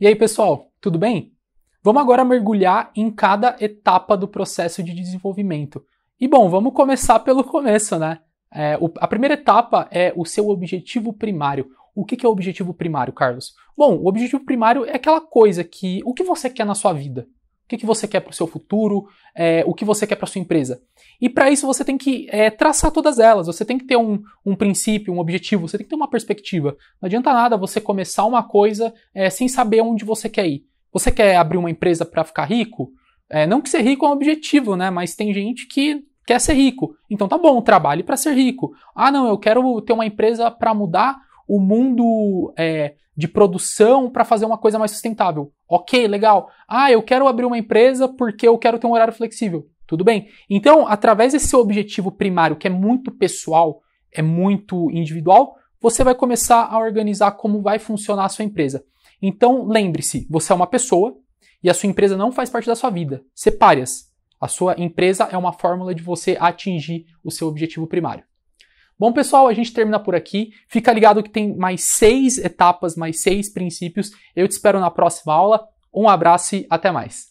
E aí, pessoal, tudo bem? Vamos agora mergulhar em cada etapa do processo de desenvolvimento. E bom, vamos começar pelo começo, né? É, o, a primeira etapa é o seu objetivo primário. O que, que é o objetivo primário, Carlos? Bom, o objetivo primário é aquela coisa que. O que você quer na sua vida? que, que você quer para o seu futuro, é, o que você quer para sua empresa. E para isso você tem que é, traçar todas elas, você tem que ter um, um, princípio, um objetivo, você tem que ter uma perspectiva. Não adianta nada você começar uma coisa é, sem saber onde você quer ir. Você quer abrir uma empresa para ficar rico? É, não que ser rico é um objetivo, né? Mas tem gente que quer ser rico. Então tá bom, trabalhe para ser rico. Ah, não, eu quero ter uma empresa para mudar o mundo é, de produção para fazer uma coisa mais sustentável. Ok, legal. Ah, eu quero abrir uma empresa porque eu quero ter um horário flexível. Tudo bem. Então, através desse objetivo primário, que é muito pessoal, é muito individual, você vai começar a organizar como vai funcionar a sua empresa. Então, lembre-se, você é uma pessoa e a sua empresa não faz parte da sua vida. Separe-as. A sua empresa é uma fórmula de você atingir o seu objetivo primário. Bom, pessoal, a gente termina por aqui. Fica ligado que tem mais seis etapas, mais seis princípios. Eu te espero na próxima aula. Um abraço e até mais.